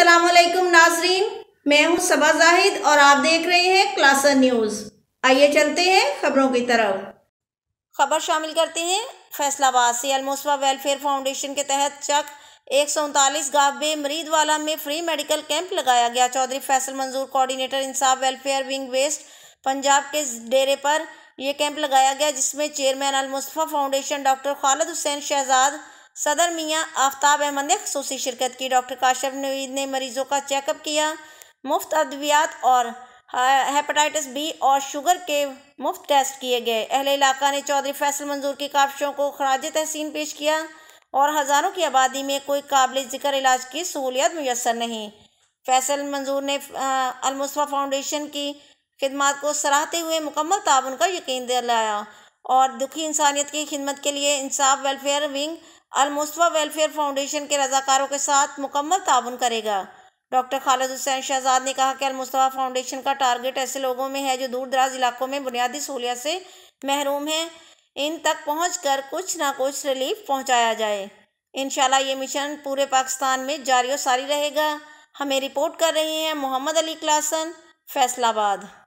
अस्सलाम वालेकुम नाजरीन मैं हूं सबा जाहिद और आप देख रहे हैं क्लासर न्यूज़ आइए चलते हैं खबरों की तरफ खबर शामिल करते हैं फैसलाबाद से अलमोसवा वेलफेयर फाउंडेशन के तहत चक एक सौ उनतालीस गाबे मरीदवाला में फ्री मेडिकल कैंप लगाया गया Chaudhry Faisal Manzoor coordinator Insaf welfare wing West Punjab के डेरे पर यह कैंप लगाया गया जिसमें chairman Almustafa foundation doctor Khalid Hussain Shahzad सदर मियाँ आफ्ताब अहमद ने खसूसी शिरकत की डॉक्टर काशफ नवीद ने मरीजों का चेकअप किया मुफ्त अद्वियात और हेपेटाइटिस बी और शुगर के मुफ्त टेस्ट किए गए अहले इलाका ने चौधरी फैसल मंजूर की काविशों को खराज तहसीन पेश किया और हज़ारों की आबादी में कोई काबिल ज़िक्र इलाज की सहूलियत मैसर नहीं फैसल मंजूर ने अलमुसवा फाउंडेशन की खिदमत को सराहते हुए मुकम्मल ताबन का यकीन दिलाया और दुखी इंसानियत की खिदमत के लिए Insaf welfare wing Almustafa welfare foundation के रजाकारों के साथ मुकम्मल ताउन करेगा डॉक्टर खालिद हुसैन शहजाद ने कहा कि अलमुस्तवा फाउंडेशन का टारगेट ऐसे लोगों में है जो दूर दराज इलाकों में बुनियादी सहूलियत से महरूम हैं इन तक पहुँच कर कुछ ना कुछ रिलीफ पहुँचाया जाए इन ये मिशन पूरे पाकिस्तान में जारी और सारी रहेगा हमें रिपोर्ट कर रहे हैं मोहम्मद अली क्लासन फैसलाबाद